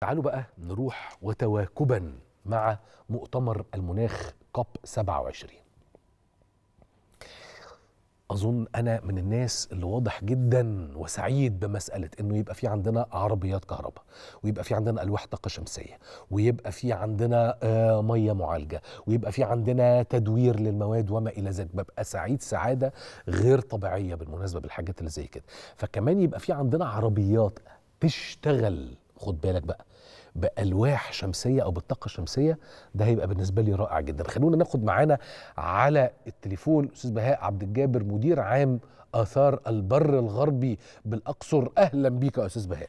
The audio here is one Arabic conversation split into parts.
تعالوا بقى نروح وتواكبا مع مؤتمر المناخ كوب 27 اظن انا من الناس اللي واضح جدا وسعيد بمساله انه يبقى في عندنا عربيات كهرباء ويبقى في عندنا الواح طاقه شمسيه ويبقى في عندنا آه ميه معالجه ويبقى في عندنا تدوير للمواد وما الى ذلك ببقى سعيد سعاده غير طبيعيه بالمناسبه بالحاجات اللي زي كده فكمان يبقى في عندنا عربيات تشتغل خد بالك بقى بالواح شمسيه او بالطاقه الشمسيه ده هيبقى بالنسبه لي رائع جدا خلونا ناخد معانا على التليفون الاستاذ بهاء عبد الجابر مدير عام اثار البر الغربي بالاقصر اهلا بيك يا استاذ بهاء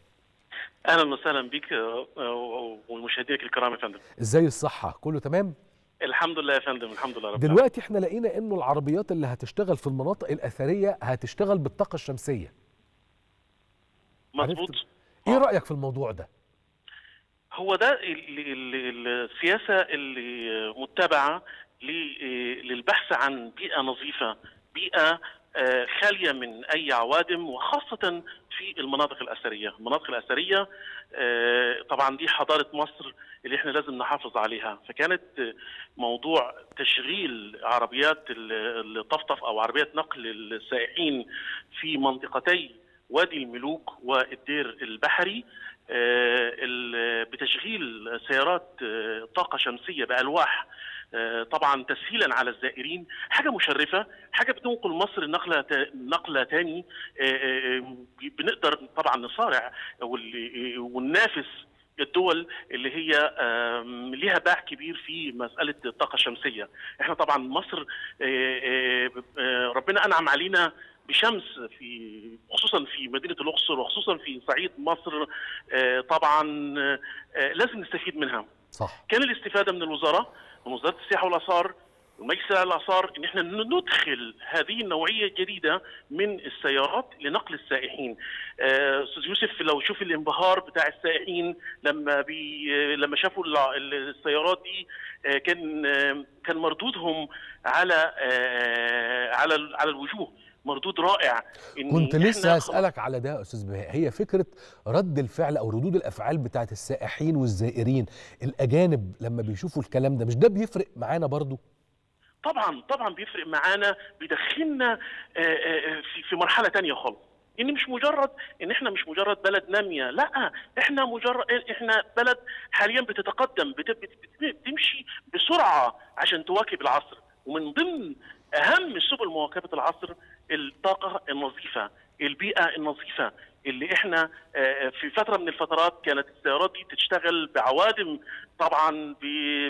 اهلا وسهلا بيك آه، آه، ومشاهديك الكرام يا فندم ازاي الصحه كله تمام الحمد لله يا فندم الحمد لله رب دلوقتي احنا لقينا انه العربيات اللي هتشتغل في المناطق الاثريه هتشتغل بالطاقه الشمسيه مظبوط ايه آه. رايك في الموضوع ده هو ده السياسه اللي متبعه للبحث عن بيئه نظيفه بيئه آه، خاليه من اي عوادم وخاصه في المناطق الاثريه، المناطق الاثريه آه، طبعا دي حضاره مصر اللي احنا لازم نحافظ عليها، فكانت موضوع تشغيل عربيات الطفطف او عربيات نقل السائحين في منطقتي وادي الملوك والدير البحري آه، بتشغيل سيارات آه، طاقة شمسية بألواح آه، طبعا تسهيلا على الزائرين حاجة مشرفة حاجة بتنقل مصر نقلة نقلة تاني بنقدر طبعا نصارع وننافس الدول اللي هي ليها باع كبير في مساله الطاقه الشمسيه احنا طبعا مصر ربنا انعم علينا بشمس في خصوصا في مدينه الاقصر وخصوصا في صعيد مصر آه، طبعا آه، آه، لازم نستفيد منها صح. كان الاستفاده من الوزاره من وزاره السياحه والاثار الاعلى صار ان احنا ندخل هذه النوعيه الجديده من السيارات لنقل السائحين. آه، استاذ يوسف لو شوف الانبهار بتاع السائحين لما بي لما شافوا السيارات دي آه، كان آه، كان مردودهم على على على الوجوه مردود رائع إن كنت لسه اسالك على ده يا استاذ بهاء هي فكره رد الفعل او ردود الافعال بتاعه السائحين والزائرين الاجانب لما بيشوفوا الكلام ده مش ده بيفرق معانا برضو طبعا طبعا بيفرق معانا بيدخلنا آه، آه، آه، في مرحله ثانيه خالص ان مش مجرد ان احنا مش مجرد بلد ناميه لا احنا مجرد احنا بلد حاليا بتتقدم بتمشي بسرعه عشان تواكب العصر ومن ضمن اهم سبل مواكبه العصر الطاقه النظيفه البيئه النظيفه اللي احنا آه، آه، في فتره من الفترات كانت السيارات دي تشتغل بعوادم طبعا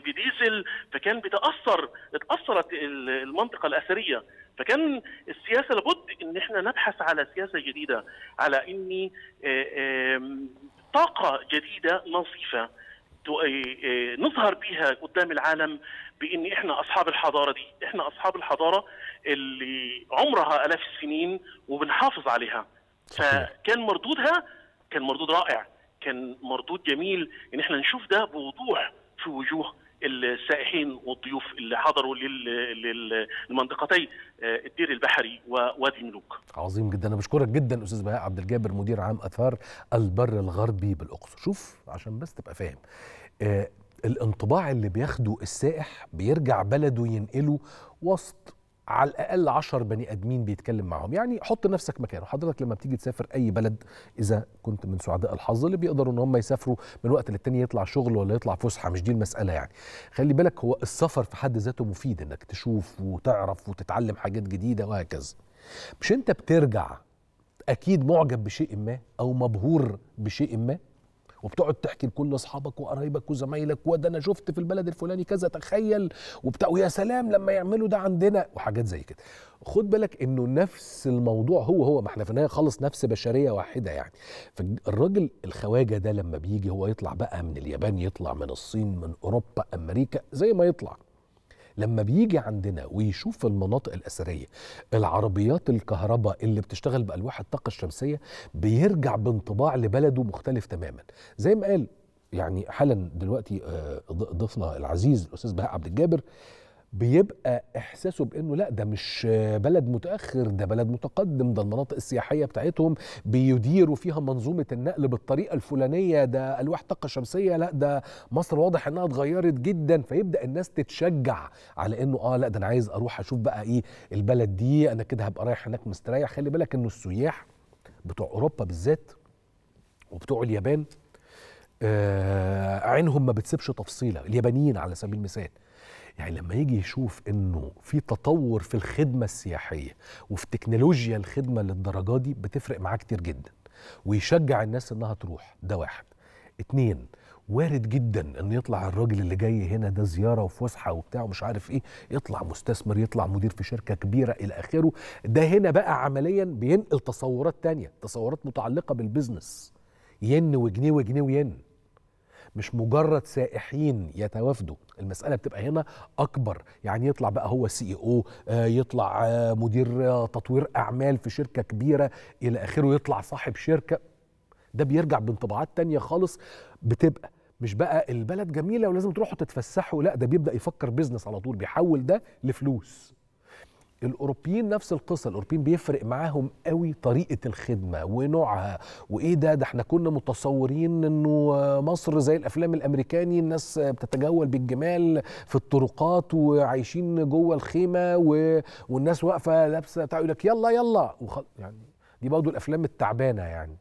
بديزل فكان بتاثر اتاثرت المنطقه الاثريه فكان السياسه لابد ان احنا نبحث على سياسه جديده على اني آه، طاقه جديده نظيفه آه، نظهر بها قدام العالم بان احنا اصحاب الحضاره دي، احنا اصحاب الحضاره اللي عمرها الاف السنين وبنحافظ عليها. فكان مردودها كان مردود رائع، كان مردود جميل ان احنا نشوف ده بوضوح في وجوه السائحين والضيوف اللي حضروا للمنطقتي آه، الدير البحري ووادي الملوك عظيم جدا انا بشكرك جدا استاذ بهاء عبد الجابر مدير عام اثار البر الغربي بالاقصر. شوف عشان بس تبقى فاهم. آه الانطباع اللي بياخده السائح بيرجع بلده ينقله وسط على الاقل 10 بني ادمين بيتكلم معاهم يعني حط نفسك مكانه حضرتك لما بتيجي تسافر اي بلد اذا كنت من سعداء الحظ اللي بيقدروا ان هم يسافروا من وقت للتاني يطلع شغل ولا يطلع فسحه مش دي المساله يعني خلي بالك هو السفر في حد ذاته مفيد انك تشوف وتعرف وتتعلم حاجات جديده وهكذا مش انت بترجع اكيد معجب بشيء ما او مبهور بشيء ما وبتقعد تحكي لكل اصحابك وقرايبك وزمايلك وده انا شفت في البلد الفلاني كذا تخيل وبتاع ويا سلام لما يعملوا ده عندنا وحاجات زي كده خد بالك انه نفس الموضوع هو هو ما احنا في النهايه خالص نفس بشريه واحده يعني فالراجل الخواجه ده لما بيجي هو يطلع بقى من اليابان يطلع من الصين من اوروبا امريكا زي ما يطلع لما بيجي عندنا ويشوف المناطق الاثريه العربيات الكهرباء اللي بتشتغل بالواح الطاقه الشمسيه بيرجع بانطباع لبلده مختلف تماما زي ما قال يعني حالا دلوقتي آه، ضيفنا العزيز الاستاذ بهاء عبد الجابر بيبقى احساسه بانه لا ده مش بلد متاخر ده بلد متقدم ده المناطق السياحيه بتاعتهم بيديروا فيها منظومه النقل بالطريقه الفلانيه ده الواح طاقه شمسيه لا ده مصر واضح انها اتغيرت جدا فيبدا الناس تتشجع على انه اه لا ده انا عايز اروح اشوف بقى ايه البلد دي انا كده هبقى رايح هناك مستريح خلي بالك انه السياح بتوع اوروبا بالذات وبتوع اليابان آه عينهم ما بتسيبش تفصيله اليابانيين على سبيل المثال يعني لما يجي يشوف انه في تطور في الخدمه السياحيه وفي تكنولوجيا الخدمه للدرجه دي بتفرق معاه كتير جدا ويشجع الناس انها تروح ده واحد اتنين وارد جدا ان يطلع الراجل اللي جاي هنا ده زياره وفسحه وبتاع ومش عارف ايه يطلع مستثمر يطلع مدير في شركه كبيره الى اخره ده هنا بقى عمليا بينقل تصورات تانية تصورات متعلقه بالبزنس ين وجنيه وجنيه وين مش مجرد سائحين يتوافدوا المساله بتبقى هنا اكبر يعني يطلع بقى هو سي او آه، يطلع آه، مدير آه، تطوير اعمال في شركه كبيره الى اخره يطلع صاحب شركه ده بيرجع بانطباعات تانية خالص بتبقى مش بقى البلد جميله ولازم تروحوا تتفسحوا لا ده بيبدا يفكر بيزنس على طول بيحول ده لفلوس الاوروبيين نفس القصه الاوروبيين بيفرق معاهم قوي طريقه الخدمه ونوعها وايه ده ده احنا كنا متصورين انه مصر زي الافلام الامريكاني الناس بتتجول بالجمال في الطرقات وعايشين جوه الخيمه و... والناس واقفه لابسه تعالوا يقول لك يلا يلا وخل... يعني دي برضه الافلام التعبانه يعني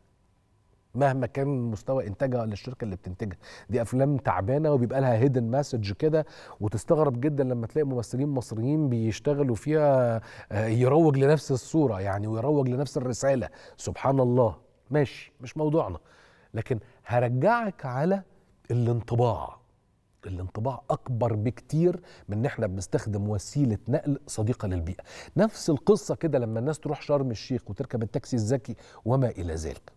مهما كان مستوى انتاجها للشركه اللي بتنتجها دي افلام تعبانه وبيبقى لها هيدن مسج كده وتستغرب جدا لما تلاقي ممثلين مصريين بيشتغلوا فيها آه، يروج لنفس الصوره يعني ويروج لنفس الرساله سبحان الله ماشي مش موضوعنا لكن هرجعك على الانطباع الانطباع اكبر بكتير من ان احنا بنستخدم وسيله نقل صديقه للبيئه نفس القصه كده لما الناس تروح شرم الشيخ وتركب التاكسي الذكي وما الى ذلك